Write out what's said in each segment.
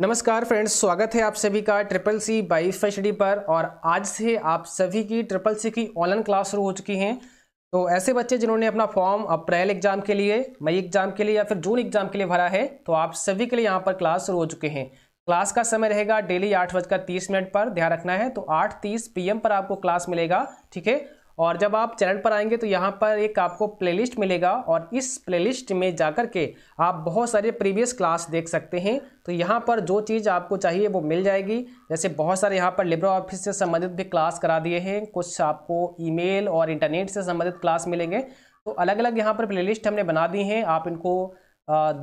नमस्कार फ्रेंड्स स्वागत है आप सभी का ट्रिपल सी बाई फैशडी पर और आज से आप सभी की ट्रिपल सी की ऑनलाइन क्लास शुरू हो चुकी हैं तो ऐसे बच्चे जिन्होंने अपना फॉर्म अप्रैल एग्जाम के लिए मई एग्जाम के लिए या फिर जून एग्जाम के लिए भरा है तो आप सभी के लिए यहाँ पर क्लास शुरू हो चुके हैं क्लास का समय रहेगा डेली आठ बजकर तीस मिनट पर ध्यान रखना है तो आठ तीस पर आपको क्लास मिलेगा ठीक है और जब आप चैनल पर आएंगे तो यहाँ पर एक आपको प्लेलिस्ट मिलेगा और इस प्लेलिस्ट में जाकर के आप बहुत सारे प्रीवियस क्लास देख सकते हैं तो यहाँ पर जो चीज़ आपको चाहिए वो मिल जाएगी जैसे बहुत सारे यहाँ पर लिब्रा ऑफिस से संबंधित भी क्लास करा दिए हैं कुछ आपको ईमेल और इंटरनेट से संबंधित क्लास मिलेंगे तो अलग अलग यहाँ पर प्ले हमने बना दी हैं आप इनको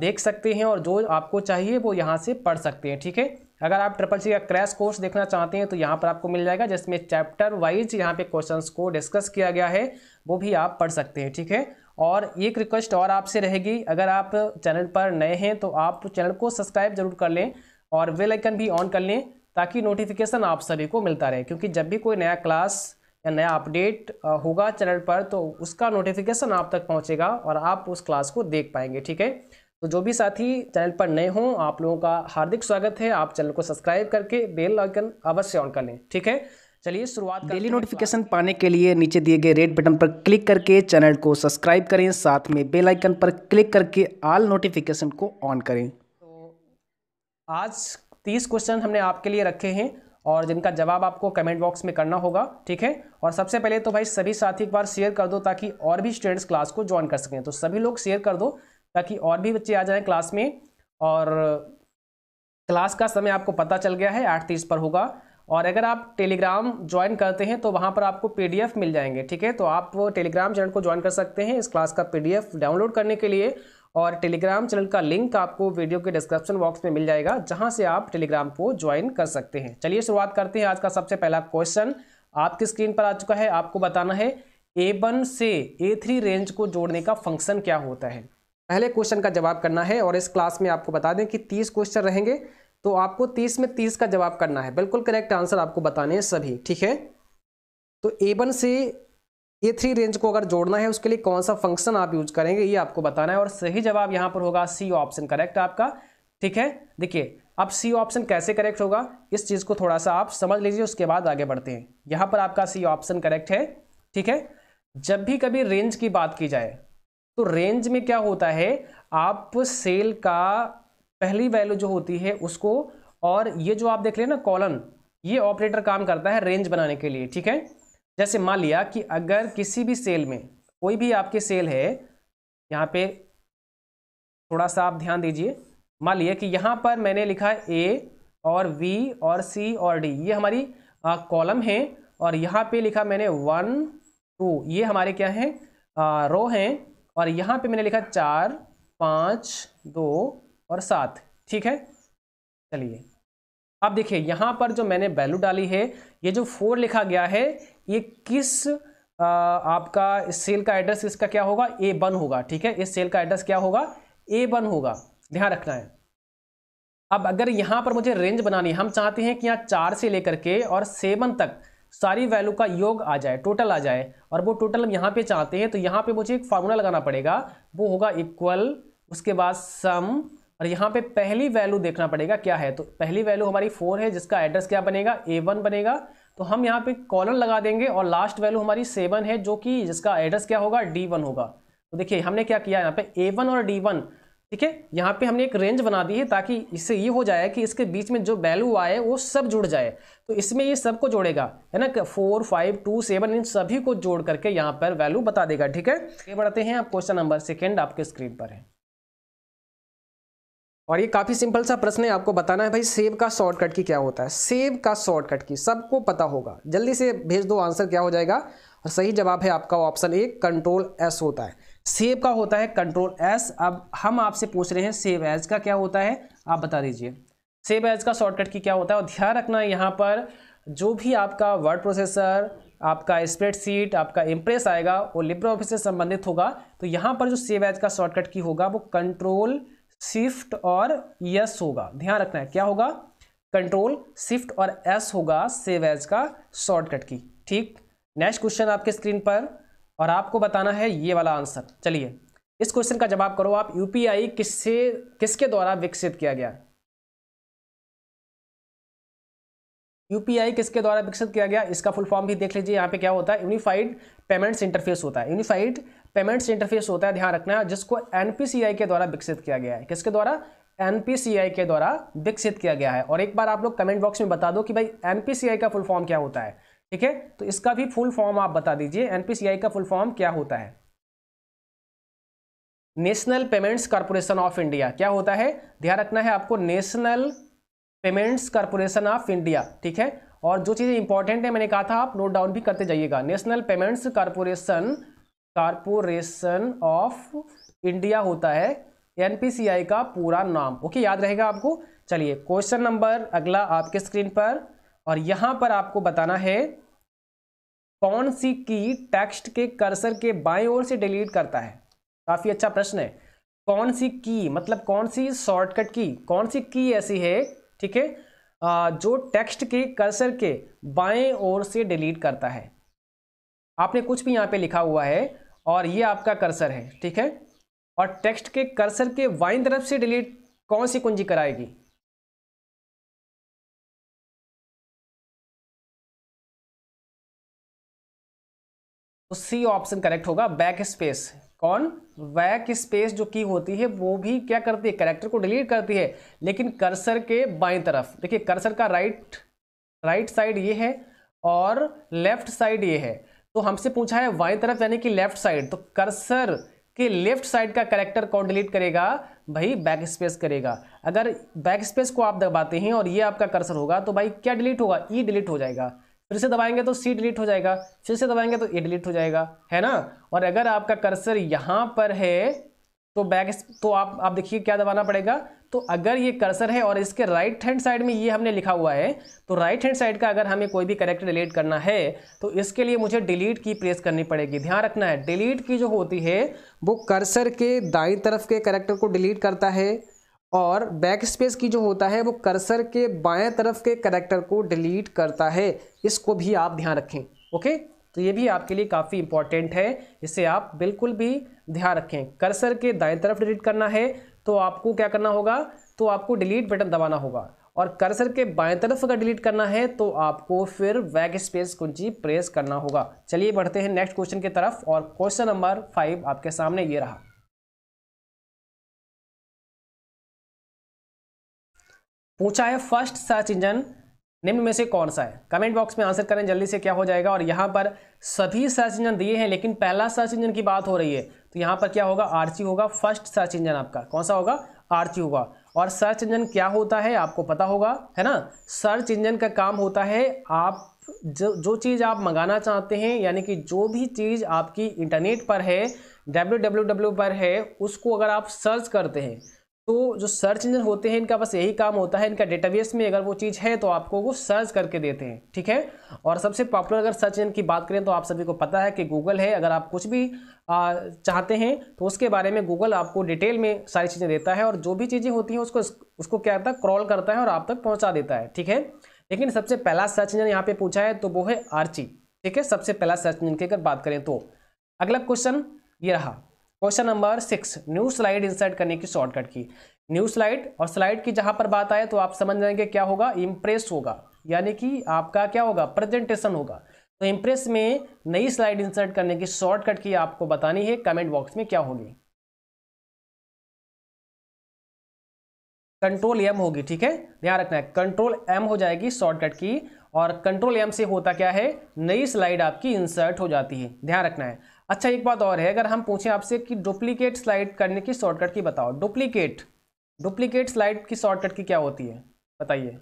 देख सकते हैं और जो आपको चाहिए वो यहाँ से पढ़ सकते हैं ठीक है अगर आप ट्रिपल सी का क्रैश कोर्स देखना चाहते हैं तो यहाँ पर आपको मिल जाएगा जिसमें चैप्टर वाइज यहाँ पे क्वेश्चंस को डिस्कस किया गया है वो भी आप पढ़ सकते हैं ठीक है और एक रिक्वेस्ट और आपसे रहेगी अगर आप चैनल पर नए हैं तो आप चैनल को सब्सक्राइब जरूर कर लें और वे लाइकन भी ऑन कर लें ताकि नोटिफिकेशन आप सभी को मिलता रहे क्योंकि जब भी कोई नया क्लास या नया अपडेट होगा चैनल पर तो उसका नोटिफिकेशन आप तक पहुंचेगा और आप उस क्लास को देख पाएंगे ठीक है तो जो भी साथी चैनल पर नए हों आप लोगों का हार्दिक स्वागत है आप चैनल को सब्सक्राइब करके बेल आइकन अवश्य ऑन कर लें ठीक है चलिए शुरुआत डेली नोटिफिकेशन पाने के लिए नीचे दिए गए रेड बटन पर क्लिक करके चैनल को सब्सक्राइब करें साथ में बेल आइकन पर क्लिक करके ऑल नोटिफिकेशन को ऑन करें तो आज तीस क्वेश्चन हमने आपके लिए रखे हैं और जिनका जवाब आपको कमेंट बॉक्स में करना होगा ठीक है और सबसे पहले तो भाई सभी साथी एक बार शेयर कर दो ताकि और भी स्टूडेंट्स क्लास को ज्वाइन कर सकें तो सभी लोग शेयर कर दो ताकि और भी बच्चे आ जाएं क्लास में और क्लास का समय आपको पता चल गया है आठ तीस पर होगा और अगर आप टेलीग्राम ज्वाइन करते हैं तो वहाँ पर आपको पीडीएफ मिल जाएंगे ठीक है तो आप टेलीग्राम चैनल को ज्वाइन कर सकते हैं इस क्लास का पीडीएफ डाउनलोड करने के लिए और टेलीग्राम चैनल का लिंक आपको वीडियो के डिस्क्रिप्शन बॉक्स में मिल जाएगा जहाँ से आप टेलीग्राम को ज्वाइन कर सकते हैं चलिए शुरुआत करते हैं आज का सबसे पहला क्वेश्चन आपकी स्क्रीन पर आ चुका है आपको बताना है ए वन से ए थ्री रेंज को जोड़ने का फंक्शन क्या होता है पहले क्वेश्चन का जवाब करना है और इस क्लास में आपको बता दें कि तीस क्वेश्चन रहेंगे तो आपको तीस में तीस का जवाब करना है बिल्कुल करेक्ट आंसर आपको बताने हैं सभी ठीक है तो ए वन से ए थ्री रेंज को अगर जोड़ना है उसके लिए कौन सा फंक्शन आप यूज करेंगे ये आपको बताना है और सही जवाब यहाँ पर होगा सी ऑप्शन करेक्ट आपका ठीक है देखिए अब सी ऑप्शन कैसे करेक्ट होगा इस चीज़ को थोड़ा सा आप समझ लीजिए उसके बाद आगे बढ़ते हैं यहाँ पर आपका सी ऑप्शन करेक्ट है ठीक है जब भी कभी रेंज की बात की जाए तो रेंज में क्या होता है आप सेल का पहली वैल्यू जो होती है उसको और ये जो आप देख रहे हैं ना कॉलन ये ऑपरेटर काम करता है रेंज बनाने के लिए ठीक है जैसे मान लिया कि अगर किसी भी सेल में कोई भी आपके सेल है यहाँ पे थोड़ा सा आप ध्यान दीजिए मान लिया कि यहाँ पर मैंने लिखा ए और वी और सी और डी ये हमारी कॉलम है और यहाँ पे लिखा मैंने वन टू ये हमारे क्या हैं रो हैं और यहाँ पे मैंने लिखा चार पाँच दो और सात ठीक है चलिए अब देखिए यहाँ पर जो मैंने वैल्यू डाली है ये जो फोर लिखा गया है ये किस आ, आपका सेल का एड्रेस इसका क्या होगा ए वन होगा ठीक है इस सेल का एड्रेस क्या होगा ए वन होगा ध्यान रखना है अब अगर यहाँ पर मुझे रेंज बनानी है हम चाहते हैं कि यहाँ चार से लेकर के और सेवन तक सारी वैल्यू का योग आ जाए टोटल आ जाए और वो टोटल हम यहाँ पे चाहते हैं तो यहाँ पे मुझे एक फार्मूला लगाना पड़ेगा वो होगा इक्वल उसके बाद सम और यहाँ पे पहली वैल्यू देखना पड़ेगा क्या है तो पहली वैल्यू हमारी फोर है जिसका एड्रेस क्या बनेगा ए वन बनेगा तो हम यहाँ पे कॉलन लगा देंगे और लास्ट वैल्यू हमारी सेवन है जो कि जिसका एड्रेस क्या होगा डी वन होगा तो देखिए हमने क्या किया यहाँ पे ए वन और डी वन ठीक है यहाँ पे हमने एक रेंज बना दी है ताकि इससे ये हो जाए कि इसके बीच में जो वैल्यू आए वो सब जुड़ जाए तो इसमें ये सब को जोड़ेगा है ना फोर फाइव टू सेवन इन सभी को जोड़ करके यहाँ पर वैल्यू बता देगा ठीक है ये बढ़ते हैं आप क्वेश्चन नंबर सेकेंड आपके स्क्रीन पर है और ये काफ़ी सिंपल सा प्रश्न है आपको बताना है भाई सेब का शॉर्टकट की क्या होता है सेब का शॉर्टकट की सबको पता होगा जल्दी से भेज दो आंसर क्या हो जाएगा और सही जवाब है आपका ऑप्शन ए कंट्रोल एस होता है सेव का होता है कंट्रोल एस अब हम आपसे पूछ रहे हैं सेव एज का क्या होता है आप बता दीजिए सेव एज का शॉर्टकट की क्या होता है और ध्यान रखना यहाँ पर जो भी आपका वर्ड प्रोसेसर आपका स्प्रेडशीट आपका इम्प्रेस आएगा वो लिब्रे ऑफिस से संबंधित होगा तो यहाँ पर जो सेव एज का शॉर्टकट की होगा वो कंट्रोल शिफ्ट और यस होगा ध्यान रखना है क्या होगा कंट्रोल शिफ्ट और एस होगा सेव एज का शॉर्टकट की ठीक नेक्स्ट क्वेश्चन आपके स्क्रीन पर और आपको बताना है ये वाला आंसर चलिए इस क्वेश्चन का जवाब करो आप यूपीआई किससे किसके द्वारा विकसित किया गया यूपीआई किसके द्वारा विकसित किया गया इसका फुल फॉर्म भी देख लीजिए यहाँ पे क्या होता है यूनिफाइड पेमेंट्स इंटरफेस होता है यूनिफाइड पेमेंट्स इंटरफेस होता है ध्यान रखना है जिसको एनपीसीआई के द्वारा विकसित किया गया है किसके द्वारा एनपीसीआई के द्वारा विकसित किया गया है और एक बार आप लोग कमेंट बॉक्स में बता दो कि भाई एनपीसीआई का फुल फॉर्म क्या होता है ठीक है तो इसका भी फुल फॉर्म आप बता दीजिए एनपीसीआई का फुल फॉर्म क्या होता है National Payments Corporation of India क्या होता है ध्यान रखना है आपको National Payments Corporation of India ठीक है और जो चीज़ें इंपॉर्टेंट है मैंने कहा था आप नोट डाउन भी करते जाइएगा National Payments Corporation Corporation of India होता है एनपीसीआई का पूरा नाम ओके याद रहेगा आपको चलिए क्वेश्चन नंबर अगला आपके स्क्रीन पर और यहां पर आपको बताना है कौन सी की टेक्स्ट के कर्सर के बाएं ओर से डिलीट करता है काफी अच्छा प्रश्न है कौन सी की मतलब कौन सी शॉर्टकट की कौन सी की ऐसी है ठीक है जो टेक्स्ट के कर्सर के बाएं ओर से डिलीट करता है आपने कुछ भी यहां पे लिखा हुआ है और ये आपका कर्सर है ठीक है और टेक्स्ट के कर्सर के वाइन तरफ से डिलीट कौन सी कुंजी कराएगी तो सी ऑप्शन करेक्ट होगा बैक स्पेस कौन बैक स्पेस जो की होती है वो भी क्या करती है करेक्टर को डिलीट करती है लेकिन कर्सर के बाई तरफ देखिए कर्सर का राइट राइट साइड ये है और लेफ्ट साइड ये है तो हमसे पूछा है बाई तरफ यानी कि लेफ्ट साइड तो कर्सर के लेफ्ट साइड का करेक्टर कौन डिलीट करेगा भाई बैक स्पेस करेगा अगर बैक स्पेस को आप दबाते हैं और ये आपका कर्सर होगा तो भाई क्या डिलीट होगा ई e डिलीट हो जाएगा फिर से दबाएंगे तो सी डिलीट हो जाएगा फिर से दबाएंगे तो ए डिलीट हो जाएगा है ना और अगर आपका कर्सर यहाँ पर है तो बैक तो आप आप देखिए क्या दबाना पड़ेगा तो अगर ये कर्सर है और इसके राइट हैंड साइड में ये हमने लिखा हुआ है तो राइट हैंड साइड का अगर हमें कोई भी करेक्टर डिलीट करना है तो इसके लिए मुझे डिलीट की प्रेस करनी पड़ेगी ध्यान रखना है डिलीट की जो होती है वो कर्सर के दाई तरफ के करेक्टर को डिलीट करता है और बैक स्पेस की जो होता है वो कर्सर के बाएं तरफ के करेक्टर को डिलीट करता है इसको भी आप ध्यान रखें ओके तो ये भी आपके लिए काफ़ी इंपॉर्टेंट है इसे आप बिल्कुल भी ध्यान रखें कर्सर के दाएं तरफ डिलीट करना है तो आपको क्या करना होगा तो आपको डिलीट बटन दबाना होगा और कर्सर के बाएं तरफ अगर डिलीट करना है तो आपको फिर बैक स्पेस कुंजी प्रेस करना होगा चलिए बढ़ते हैं नेक्स्ट क्वेश्चन की तरफ और क्वेश्चन नंबर फाइव आपके सामने ये रहा पूछा है फर्स्ट सर्च इंजन निम्न में से कौन सा है कमेंट बॉक्स में आंसर करें जल्दी से क्या हो जाएगा और यहाँ पर सभी सर्च इंजन दिए हैं लेकिन पहला सर्च इंजन की बात हो रही है तो यहाँ पर क्या होगा आरची होगा फर्स्ट सर्च इंजन आपका कौन सा होगा आरची होगा और सर्च इंजन क्या होता है आपको पता होगा है ना सर्च इंजन का काम होता है आप जो जो चीज़ आप मंगाना चाहते हैं यानी कि जो भी चीज़ आपकी इंटरनेट पर है डब्ल्यू पर है उसको अगर आप सर्च करते हैं तो जो सर्च इंजन होते हैं इनका बस यही काम होता है इनका डेटाबेस में अगर वो चीज़ है तो आपको वो सर्च करके देते हैं ठीक है और सबसे पॉपुलर अगर सर्च इंजन की बात करें तो आप सभी को पता है कि गूगल है अगर आप कुछ भी चाहते हैं तो उसके बारे में गूगल आपको डिटेल में सारी चीज़ें देता है और जो भी चीज़ें होती हैं उसको उसको क्या करता है क्रॉल करता है और आप तक पहुँचा देता है ठीक है लेकिन सबसे पहला सर्च इंजन यहाँ पर पूछा है तो वो है आर्ची ठीक है सबसे पहला सर्च इंजन की अगर बात करें तो अगला क्वेश्चन ये रहा question number six new slide insert करने की शॉर्टकट की न्यू स्लाइड और स्लाइड की जहां पर बात आए तो आप समझ जाएंगे क्या होगा इम्प्रेस होगा यानी कि आपका क्या होगा प्रेजेंटेशन होगा तो इम्प्रेस में नई स्लाइड इंसर्ट करने की शॉर्टकट की आपको बतानी है कमेंट बॉक्स में क्या होगी कंट्रोल एम होगी ठीक है ध्यान रखना है कंट्रोल एम हो जाएगी शॉर्टकट की और कंट्रोल एम से होता क्या है नई स्लाइड आपकी इंसर्ट हो जाती है ध्यान रखना है अच्छा एक बात और है अगर हम पूछें आपसे कि डुप्लीकेट स्लाइड करने की शॉर्टकट की बताओ डुप्लीकेट डुप्लीकेट स्लाइड की शॉर्टकट की क्या होती है बताइए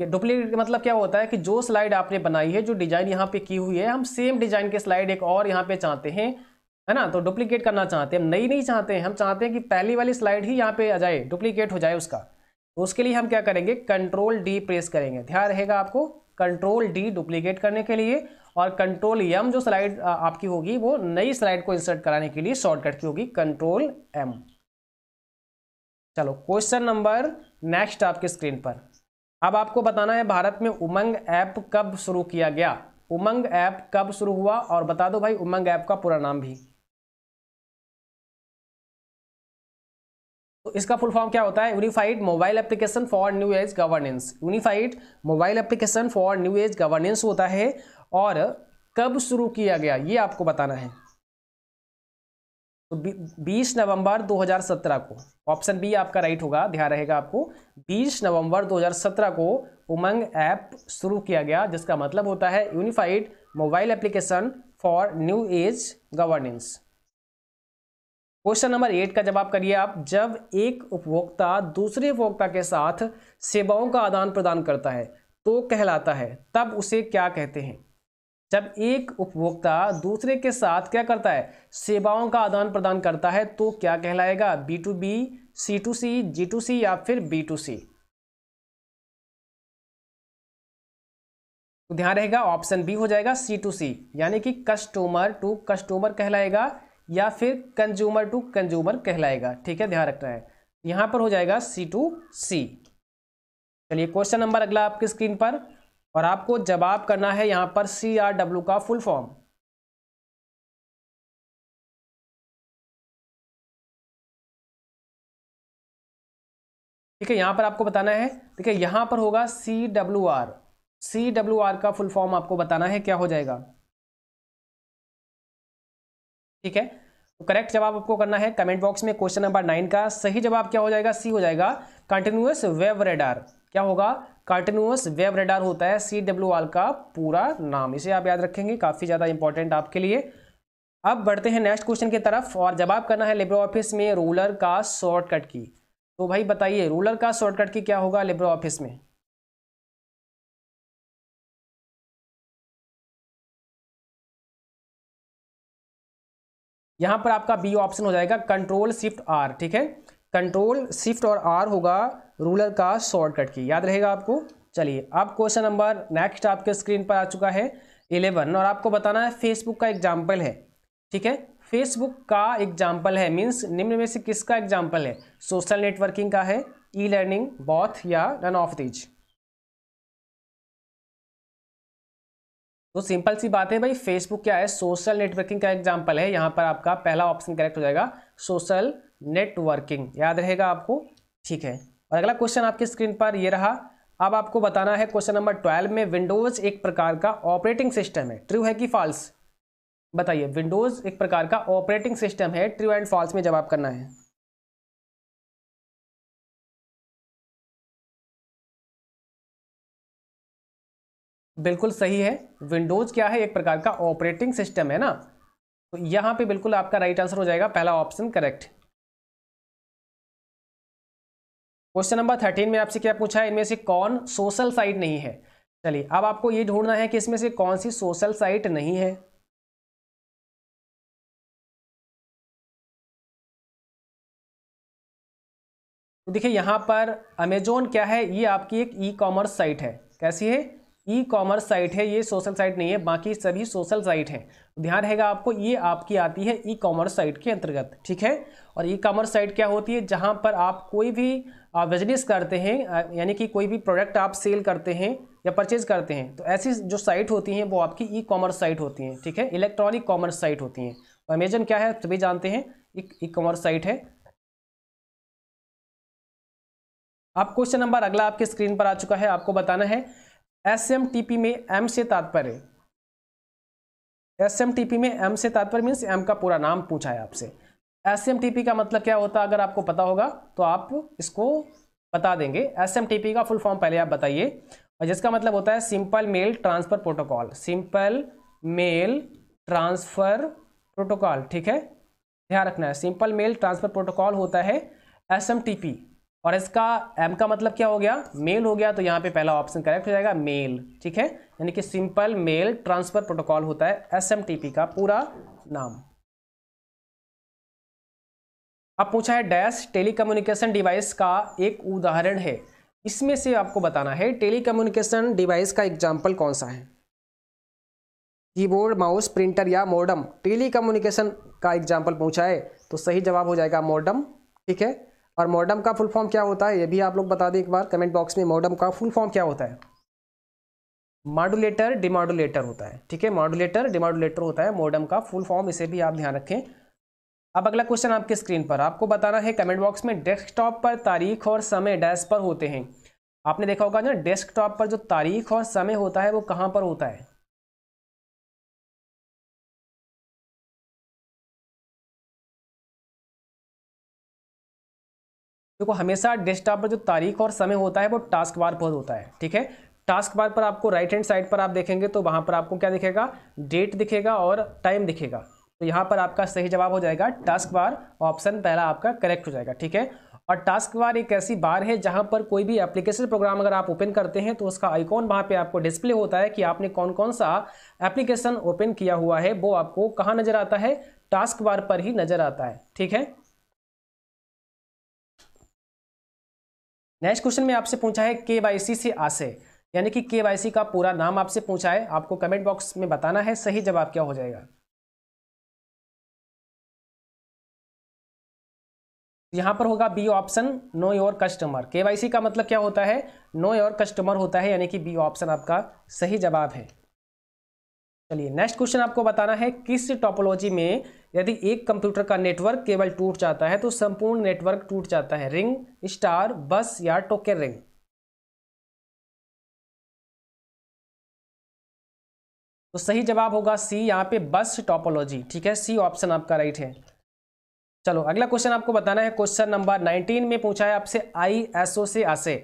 ये डुप्लीकेट मतलब क्या होता है कि जो स्लाइड आपने बनाई है जो डिजाइन यहाँ पे की हुई है हम सेम डिजाइन के स्लाइड एक और यहाँ पे चाहते हैं है ना तो डुप्लीकेट करना चाहते हैं हम नई नहीं चाहते हैं हम चाहते हैं कि पहली वाली स्लाइड ही यहाँ पे आ जाए डुप्लीकेट हो जाए उसका तो उसके लिए हम क्या करेंगे कंट्रोल डी प्रेस करेंगे ध्यान रहेगा आपको कंट्रोल डी डुप्लीकेट करने के लिए और कंट्रोल एम जो स्लाइड आपकी होगी वो नई स्लाइड को इंसर्ट कराने के लिए शॉर्टकट की होगी कंट्रोल एम चलो क्वेश्चन नंबर नेक्स्ट आपके स्क्रीन पर अब आपको बताना है भारत में उमंग ऐप कब शुरू किया गया उमंग ऐप कब शुरू हुआ और बता दो भाई उमंग ऐप का पूरा नाम भी तो इसका फुल फॉर्म क्या होता है unified mobile application for new age governance unified mobile application for new age governance होता है और कब शुरू किया गया ये आपको बताना है तो बीस नवंबर 2017 को ऑप्शन बी आपका राइट होगा ध्यान रहेगा आपको 20 नवंबर 2017 को उमंग ऐप शुरू किया गया जिसका मतलब होता है unified mobile application for new age governance question number eight का जवाब करिए आप जब एक उपभोक्ता दूसरे उपभोक्ता के साथ सेवाओं का आदान प्रदान करता है तो कहलाता है तब उसे क्या कहते हैं जब एक उपभोक्ता दूसरे के साथ क्या करता है सेवाओं का आदान प्रदान करता है तो क्या कहलाएगा B to B C to C G to C या फिर बी टू सी तो ध्यान रहेगा ऑप्शन बी हो जाएगा सी टू सी यानी कि कस्टमर टू कस्टमर कहलाएगा या फिर कंज्यूमर टू कंज्यूमर कहलाएगा ठीक है ध्यान रखना है यहां पर हो जाएगा सी टू सी चलिए क्वेश्चन नंबर अगला आपकी स्क्रीन पर और आपको जवाब करना है यहां पर सी आर डब्ल्यू का फुल फॉर्म ठीक है यहां पर आपको बताना है ठीक है यहां पर होगा C W R C W R का फुल फॉर्म आपको बताना है क्या हो जाएगा ठीक है तो करेक्ट जवाब आपको करना है कमेंट बॉक्स में क्वेश्चन नंबर नाइन का सही जवाब क्या हो जाएगा सी हो जाएगा कंटिन्यूस वेब रेडार क्या होगा कार्टिन्यूस वेब रेडार होता है सी डब्ल्यू आर का पूरा नाम इसे आप याद रखेंगे काफ़ी ज़्यादा इंपॉर्टेंट आपके लिए अब बढ़ते हैं नेक्स्ट क्वेश्चन की तरफ और जवाब करना है लिब्रो ऑफिस में रूलर का शॉर्टकट की तो भाई बताइए रूलर का शॉर्टकट की क्या होगा लिब्रो ऑफिस में यहां पर आपका बी ऑप्शन हो जाएगा कंट्रोल शिफ्ट आर ठीक है कंट्रोल शिफ्ट और आर होगा रूलर का शॉर्टकट की याद रहेगा आपको चलिए अब क्वेश्चन नंबर नेक्स्ट आपके स्क्रीन पर आ चुका है इलेवन और आपको बताना है फेसबुक का एग्जाम्पल है ठीक है फेसबुक का एग्जाम्पल है मीन्स निम्न में से किसका एग्जाम्पल है सोशल नेटवर्किंग का है ई लर्निंग बॉथ या रन ऑफ दीज तो सिंपल सी बात है भाई फेसबुक क्या है सोशल नेटवर्किंग का एग्जाम्पल है यहाँ पर आपका पहला ऑप्शन करेक्ट हो जाएगा सोशल नेटवर्किंग याद रहेगा आपको ठीक है और अगला क्वेश्चन आपकी स्क्रीन पर ये रहा अब आपको बताना है क्वेश्चन नंबर ट्वेल्व में विंडोज़ एक प्रकार का ऑपरेटिंग सिस्टम है ट्रू है कि फॉल्स बताइए विंडोज़ एक प्रकार का ऑपरेटिंग सिस्टम है ट्रू एंड फॉल्स में जवाब करना है बिल्कुल सही है विंडोज़ क्या है एक प्रकार का ऑपरेटिंग सिस्टम है ना तो यहां पे बिल्कुल आपका राइट आंसर हो जाएगा पहला option correct question number thirteen में आपसे क्या पूछा है इनमें से कौन सोशल साइट नहीं है चलिए अब आपको ये ढूंढना है कि इसमें से कौन सी सोशल साइट नहीं है तो देखिए यहां पर अमेजोन क्या है ये आपकी एक ई कॉमर्स साइट है कैसी है ई कॉमर्स साइट है ये सोशल साइट नहीं है बाकी सभी सोशल साइट हैं तो ध्यान रहेगा आपको ये आपकी आती है ई कॉमर्स साइट के अंतर्गत ठीक है और ई कॉमर्स साइट क्या होती है जहां पर आप कोई भी बिजनेस करते हैं यानी कि कोई भी प्रोडक्ट आप सेल करते हैं या परचेज करते हैं तो ऐसी जो साइट होती हैं वो आपकी ई कॉमर्स साइट होती हैं ठीक है इलेक्ट्रॉनिक कॉमर्स साइट होती हैं अमेजन तो क्या है सभी जानते हैं ई कॉमर्स साइट है आप क्वेश्चन नंबर अगला आपके स्क्रीन पर आ चुका है आपको बताना है एस एम टी पी में एम से तात्पर्य एस एम टी पी में एम से तात्पर्य मीन्स एम का पूरा नाम पूछा है आपसे एस का मतलब क्या होता है अगर आपको पता होगा तो आप इसको बता देंगे एस का फुल फॉर्म पहले आप बताइए और जिसका मतलब होता है simple mail transfer protocol simple mail transfer protocol ठीक है ध्यान रखना है सिंपल मेल ट्रांसफ़र प्रोटोकॉल होता है एस और इसका एम का मतलब क्या हो गया मेल हो गया तो यहाँ पे पहला ऑप्शन करेक्ट हो जाएगा मेल ठीक है यानी कि सिंपल मेल ट्रांसफ़र प्रोटोकॉल होता है एस का पूरा नाम अब पूछा है डैश टेलीकम्युनिकेशन डिवाइस का एक उदाहरण है इसमें से आपको बताना है टेलीकम्युनिकेशन डिवाइस का एग्जाम्पल कौन सा है कीबोर्ड माउस प्रिंटर या मोडम टेलीकम्युनिकेशन का एग्जाम्पल पूछा है तो सही जवाब हो जाएगा मोडम ठीक है और मोडम का फुल फॉर्म क्या होता है ये भी आप लोग बता दें एक बार कमेंट बॉक्स में मोडम का फुल फॉर्म क्या होता है मॉडुलेटर डिमॉड्यूलेटर होता है ठीक है मॉड्यूलेटर डिमॉड्यूलेटर होता है मोडम का फुल फॉर्म इसे भी आप ध्यान रखें अब अगला क्वेश्चन आपके स्क्रीन पर आपको बताना है कमेंट बॉक्स में डेस्कटॉप पर तारीख और समय डैश पर होते हैं आपने देखा होगा ना डेस्कटॉप पर जो तारीख और समय होता है वो कहाँ पर होता है देखो हमेशा डेस्कटॉप पर जो तारीख और समय होता है वो टास्क बार पर होता है ठीक है टास्क बार पर आपको राइट हैंड साइड पर आप देखेंगे तो वहां पर आपको क्या दिखेगा डेट दिखेगा और टाइम दिखेगा तो यहाँ पर आपका सही जवाब हो जाएगा टास्क बार ऑप्शन पहला आपका करेक्ट हो जाएगा ठीक है और टास्क बार एक ऐसी बार है जहाँ पर कोई भी एप्लीकेशन प्रोग्राम अगर आप ओपन करते हैं तो उसका आइकॉन वहाँ पे आपको डिस्प्ले होता है कि आपने कौन कौन सा एप्लीकेशन ओपन किया हुआ है वो आपको कहाँ नज़र आता है टास्क बार पर ही नज़र आता है ठीक है नेक्स्ट क्वेश्चन में आपसे पूछा है के वाई सी से आशे यानी कि के वाई सी का पूरा नाम आपसे पूछा है आपको कमेंट बॉक्स में बताना है सही जवाब क्या हो जाएगा यहाँ पर होगा B option know your customer KYC का मतलब क्या होता है नो योर कस्टमर होता है यानी कि बी ऑप्शन आपका सही जवाब है चलिए नेक्स्ट क्वेश्चन आपको बताना है किस टॉपोलॉजी में यदि एक कंप्यूटर का नेटवर्क केवल टूट जाता है तो संपूर्ण नेटवर्क टूट जाता है रिंग स्टार बस या टोके रिंग तो सही जवाब होगा सी यहाँ पे बस टॉपोलॉजी ठीक है सी ऑप्शन आपका राइट है चलो अगला क्वेश्चन आपको बताना है क्वेश्चन नंबर 19 में पूछा है आपसे आईएसओ से आसे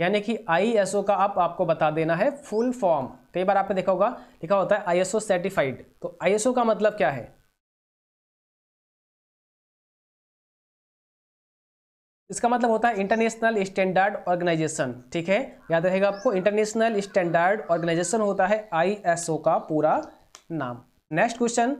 यानी कि आईएसओ का आप आपको बता देना है फुल फॉर्म कई बार आपने देखा होगा लिखा होता है आईएसओ सर्टिफाइड तो आईएसओ का मतलब क्या है इसका मतलब होता है इंटरनेशनल स्टैंडर्ड ऑर्गेनाइजेशन ठीक है याद रहेगा आपको इंटरनेशनल स्टैंडर्ड ऑर्गेनाइजेशन होता है आईएसओ का पूरा नाम नेक्स्ट क्वेश्चन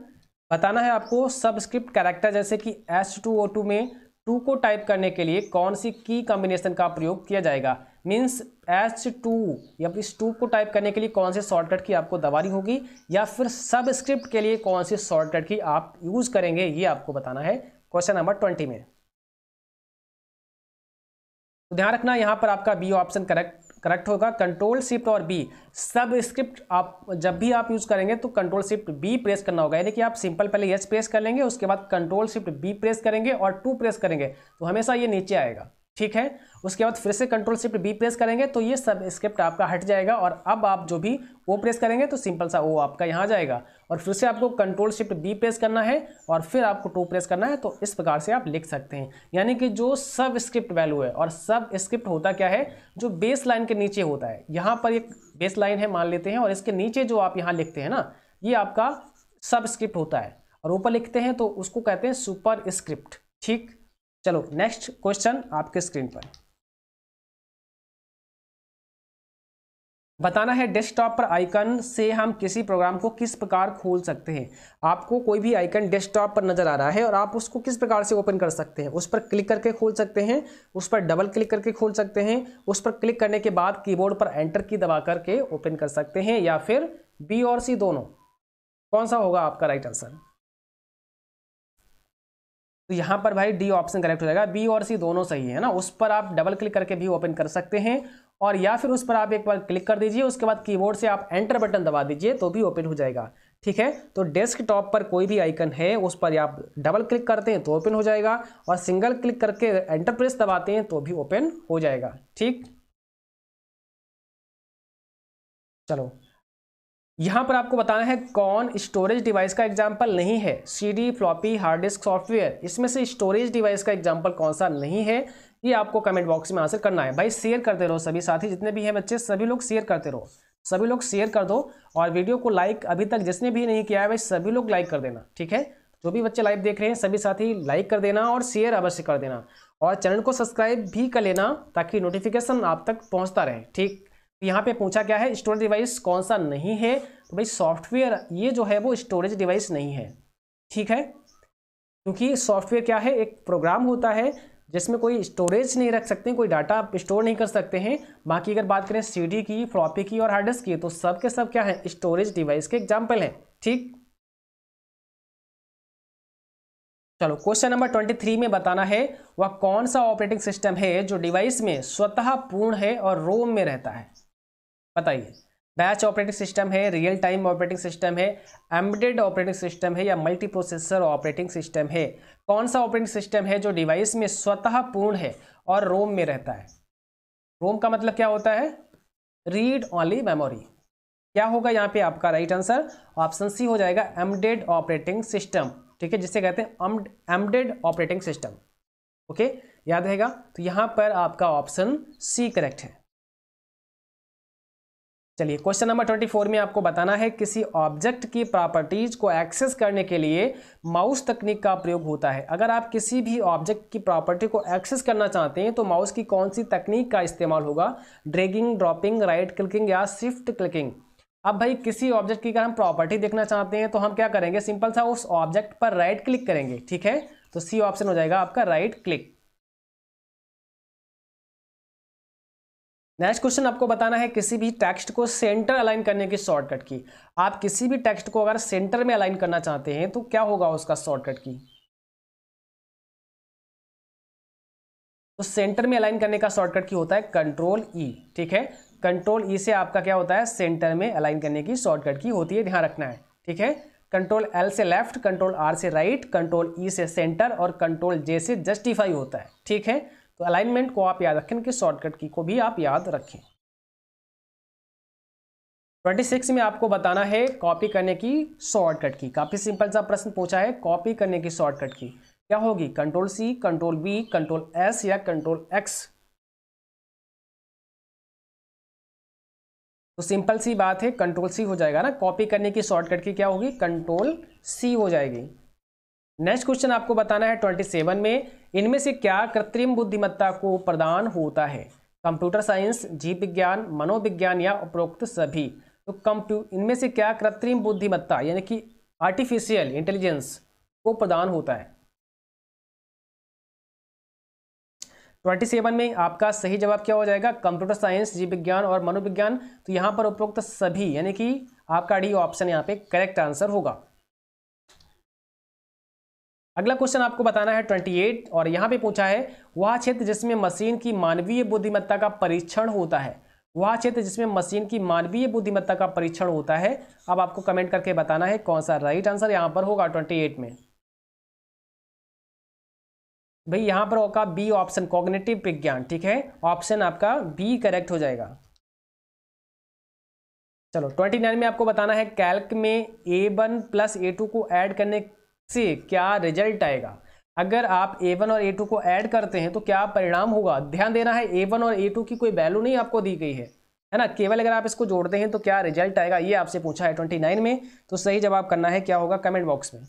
बताना है आपको सबस्क्रिप्ट कैरेक्टर जैसे कि H2O2 में टू को टाइप करने के लिए कौन सी की कॉम्बिनेशन का प्रयोग किया जाएगा मीन्स एच टू या इस टू को टाइप करने के लिए कौन से शॉर्टकट की आपको दबानी होगी या फिर सबस्क्रिप्ट के लिए कौन सी शॉर्टकट की आप यूज़ करेंगे ये आपको बताना है क्वेश्चन नंबर ट्वेंटी में तो ध्यान रखना यहाँ पर आपका बी ऑप्शन करेक्ट करेक्ट होगा कंट्रोल शिफ्ट और बी सब स्क्रिप्ट आप जब भी आप यूज़ करेंगे तो कंट्रोल शिफ्ट बी प्रेस करना होगा यानी कि आप सिंपल पहले यस प्रेस कर लेंगे उसके बाद कंट्रोल शिफ्ट बी प्रेस करेंगे और टू प्रेस करेंगे तो हमेशा ये नीचे आएगा ठीक है उसके बाद फिर से कंट्रोल शिफ्ट बी प्रेस करेंगे तो ये सब स्क्रिप्ट आपका हट जाएगा और अब आप जो भी ओ प्रेस करेंगे तो सिंपल सा ओ आपका यहाँ जाएगा और फिर से आपको कंट्रोल शिफ्ट बी प्रेस करना है और फिर आपको टू प्रेस करना है तो इस प्रकार से आप लिख सकते हैं यानी कि जो सब स्क्रिप्ट वैल्यू है और सब स्क्रिप्ट होता क्या है जो बेस लाइन के नीचे होता है यहाँ पर एक बेस लाइन है मान लेते हैं और इसके नीचे जो आप यहाँ लिखते हैं ना ये आपका सब स्क्रिप्ट होता है और ऊपर लिखते हैं तो उसको कहते हैं सुपर स्क्रिप्ट ठीक चलो नेक्स्ट क्वेश्चन आपके स्क्रीन पर बताना है डेस्कटॉप पर आइकन से हम किसी प्रोग्राम को किस प्रकार खोल सकते हैं आपको कोई भी आइकन डेस्कटॉप पर नज़र आ रहा है और आप उसको किस प्रकार से ओपन कर सकते हैं उस पर क्लिक करके खोल सकते हैं उस पर डबल क्लिक करके खोल सकते हैं उस पर क्लिक करने के बाद कीबोर्ड पर एंटर की दबा करके ओपन कर सकते हैं या फिर बी और सी दोनों कौन सा होगा आपका राइट आंसर तो यहाँ पर भाई डी ऑप्शन करेक्ट हो जाएगा बी और सी दोनों सही है ना उस पर आप डबल क्लिक करके भी ओपन कर सकते हैं और या फिर उस पर आप एक बार क्लिक कर दीजिए उसके बाद कीबोर्ड से आप एंटर बटन दबा दीजिए तो भी ओपन हो जाएगा ठीक है तो डेस्कटॉप पर कोई भी आइकन है उस पर आप डबल क्लिक करते हैं तो ओपन हो जाएगा और सिंगल क्लिक करके एंटर प्रेस दबाते हैं तो भी ओपन हो जाएगा ठीक चलो यहाँ पर आपको बताना है कौन स्टोरेज डिवाइस का एग्जाम्पल नहीं है CD floppy hard disk software इसमें से स्टोरेज डिवाइस का एग्जाम्पल कौन सा नहीं है ये आपको कमेंट बॉक्स में आंसर करना है भाई शेयर करते रहो सभी साथी जितने भी हैं बच्चे सभी लोग शेयर करते रहो सभी लोग शेयर कर दो और वीडियो को लाइक अभी तक जिसने भी नहीं किया है भाई सभी लोग लाइक कर देना ठीक है जो भी बच्चे लाइव देख रहे हैं सभी साथी लाइक कर देना और शेयर अवश्य कर देना और चैनल को सब्सक्राइब भी कर लेना ताकि नोटिफिकेशन आप तक पहुंचता रहे ठीक यहाँ पे पूछा क्या है स्टोरेज डिवाइस कौन सा नहीं है तो भाई सॉफ्टवेयर ये जो है वो स्टोरेज डिवाइस नहीं है ठीक है क्योंकि सॉफ्टवेयर क्या है एक प्रोग्राम होता है जिसमें कोई स्टोरेज नहीं रख सकते कोई डाटा स्टोर नहीं कर सकते हैं बाकी अगर बात करें सी की फ्लॉपी की और हार्ड डिस्क की तो सब के सब क्या है स्टोरेज डिवाइस के एग्जाम्पल हैं ठीक चलो क्वेश्चन नंबर ट्वेंटी थ्री में बताना है वह कौन सा ऑपरेटिंग सिस्टम है जो डिवाइस में स्वतः पूर्ण है और रोम में रहता है बताइए बैच ऑपरेटिंग सिस्टम है रियल टाइम ऑपरेटिंग सिस्टम है एम्बेडेड ऑपरेटिंग सिस्टम है या मल्टी प्रोसेसर ऑपरेटिंग सिस्टम है कौन सा ऑपरेटिंग सिस्टम है जो डिवाइस में स्वतः पूर्ण है और रोम में रहता है रोम का मतलब क्या होता है रीड ऑनली मेमोरी क्या होगा यहाँ पे आपका राइट आंसर ऑप्शन सी हो जाएगा एमडेड ऑपरेटिंग सिस्टम ठीक है जिसे कहते हैं एमडेड ऑपरेटिंग सिस्टम ओके याद रहेगा तो यहाँ पर आपका ऑप्शन सी करेक्ट है चलिए क्वेश्चन नंबर ट्वेंटी फोर में आपको बताना है किसी ऑब्जेक्ट की प्रॉपर्टीज को एक्सेस करने के लिए माउस तकनीक का प्रयोग होता है अगर आप किसी भी ऑब्जेक्ट की प्रॉपर्टी को एक्सेस करना चाहते हैं तो माउस की कौन सी तकनीक का इस्तेमाल होगा ड्रैगिंग ड्रॉपिंग राइट क्लिकिंग या स्विफ्ट क्लिकिंग अब भाई किसी ऑब्जेक्ट की अगर हम प्रॉपर्टी देखना चाहते हैं तो हम क्या करेंगे सिंपल सा उस ऑब्जेक्ट पर राइट क्लिक करेंगे ठीक है तो सी ऑप्शन हो जाएगा आपका राइट क्लिक नेक्स्ट क्वेश्चन आपको बताना है किसी भी टेक्स्ट को सेंटर अलाइन करने की शॉर्टकट की आप किसी भी टेक्स्ट को अगर सेंटर में अलाइन करना चाहते हैं तो क्या होगा उसका शॉर्टकट की तो सेंटर में अलाइन करने का शॉर्टकट की होता है कंट्रोल ई e, ठीक है कंट्रोल ई e से आपका क्या होता है सेंटर में अलाइन करने की शॉर्टकट की होती है ध्यान रखना है ठीक है कंट्रोल एल से लेफ्ट कंट्रोल आर से राइट कंट्रोल ई से सेंटर और कंट्रोल जे से जस्टिफाई होता है ठीक है तो अलाइनमेंट को आप याद रखें कि शॉर्टकट की को भी आप याद रखें ट्वेंटी सिक्स में आपको बताना है कॉपी करने की शॉर्टकट की काफ़ी सिंपल सा प्रश्न पूछा है कॉपी करने की शॉर्टकट की क्या होगी control C control B control S या कंट्रोल एक्स तो सिंपल सी बात है कंट्रोल सी हो जाएगा ना कॉपी करने की शॉर्टकट की क्या होगी कंट्रोल सी हो जाएगी नेक्स्ट क्वेश्चन आपको बताना है ट्वेंटी सेवन में इनमें से क्या कृत्रिम बुद्धिमत्ता को प्रदान होता है कंप्यूटर साइंस जीव विज्ञान मनोविज्ञान या उपरोक्त सभी तो कंप्यू इनमें से क्या कृत्रिम बुद्धिमत्ता यानी कि आर्टिफिशियल इंटेलिजेंस को प्रदान होता है ट्वेंटी सेवन में आपका सही जवाब क्या हो जाएगा कंप्यूटर साइंस जीव विज्ञान और मनोविज्ञान तो यहाँ पर उपरोक्त सभी यानी कि आपका डी ऑप्शन यहाँ पे करेक्ट आंसर होगा अगला क्वेश्चन आपको बताना है 28 और यहाँ पे पूछा है वह क्षेत्र जिसमें मशीन की मानवीय बुद्धिमत्ता का परीक्षण होता है वह क्षेत्र जिसमें मशीन की मानवीय बुद्धिमत्ता का परीक्षण होता है अब आपको कमेंट करके बताना है कौन सा राइट आंसर यहाँ पर होगा ट्वेंटी एट में भाई यहाँ पर होगा बी ऑप्शन कॉग्नेटिव विज्ञान ठीक है ऑप्शन आपका बी करेक्ट हो जाएगा चलो 29 में आपको बताना है कैल्क में A one plus A two को ऐड करने से क्या रिजल्ट आएगा अगर आप A1 और A2 को ऐड करते हैं तो क्या परिणाम होगा ध्यान देना है A1 और A2 की कोई वैल्यू नहीं आपको दी गई है है ना केवल अगर आप इसको जोड़ते हैं तो क्या रिजल्ट आएगा ये आपसे पूछा है ट्वेंटी नाइन में तो सही जवाब करना है क्या होगा कमेंट बॉक्स में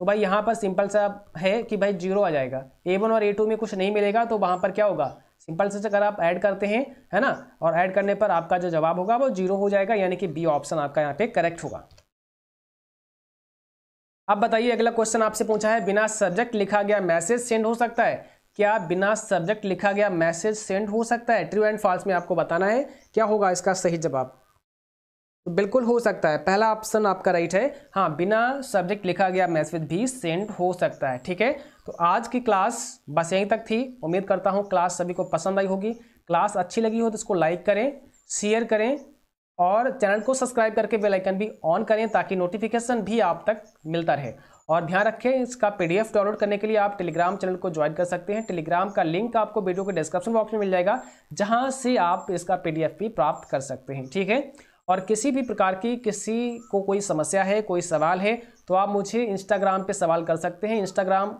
तो भाई यहाँ पर सिंपल सा है कि भाई जीरो आ जाएगा ए वन और ए टू में कुछ नहीं मिलेगा तो वहाँ पर क्या होगा सिंपल से अगर आप ऐड करते हैं है ना और ऐड करने पर आपका जो जवाब होगा वो जीरो हो जाएगा यानी कि बी ऑप्शन आपका यहाँ पे करेक्ट होगा अब बताइए अगला क्वेश्चन आपसे पूछा है बिना सब्जेक्ट लिखा गया मैसेज सेंड हो सकता है क्या बिना सब्जेक्ट लिखा गया मैसेज सेंड हो सकता है ट्रू एंड फॉल्स में आपको बताना है क्या होगा इसका सही जवाब बिल्कुल हो सकता है पहला ऑप्शन आपका राइट है हाँ बिना सब्जेक्ट लिखा गया मैसेज भी सेंड हो सकता है ठीक है तो आज की क्लास बस यहीं तक थी उम्मीद करता हूँ क्लास सभी को पसंद आई होगी क्लास अच्छी लगी हो तो इसको लाइक करें शेयर करें और चैनल को सब्सक्राइब करके बेल आइकन भी ऑन करें ताकि नोटिफिकेशन भी आप तक मिलता रहे और ध्यान रखें इसका पीडीएफ डाउनलोड करने के लिए आप टेलीग्राम चैनल को ज्वाइन कर सकते हैं टेलीग्राम का लिंक आपको वीडियो के डिस्क्रिप्शन बॉक्स में मिल जाएगा जहां से आप इसका पीडीएफ भी प्राप्त कर सकते हैं ठीक है और किसी भी प्रकार की किसी को कोई समस्या है कोई सवाल है तो आप मुझे इंस्टाग्राम पर सवाल कर सकते हैं इंस्टाग्राम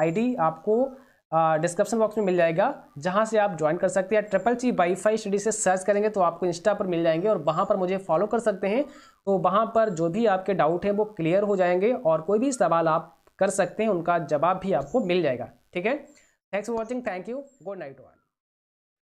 आईडी आपको डिस्क्रिप्शन बॉक्स में मिल जाएगा जहाँ से आप ज्वाइन कर सकते हैं ट्रिपल जी वाईफाई स्टडी से सर्च करेंगे तो आपको इंस्टा पर मिल जाएंगे और वहाँ पर मुझे फॉलो कर सकते हैं तो वहाँ पर जो भी आपके डाउट हैं वो क्लियर हो जाएंगे और कोई भी सवाल आप कर सकते हैं उनका जवाब भी आपको मिल जाएगा ठीक है thanks for watching thank you good night one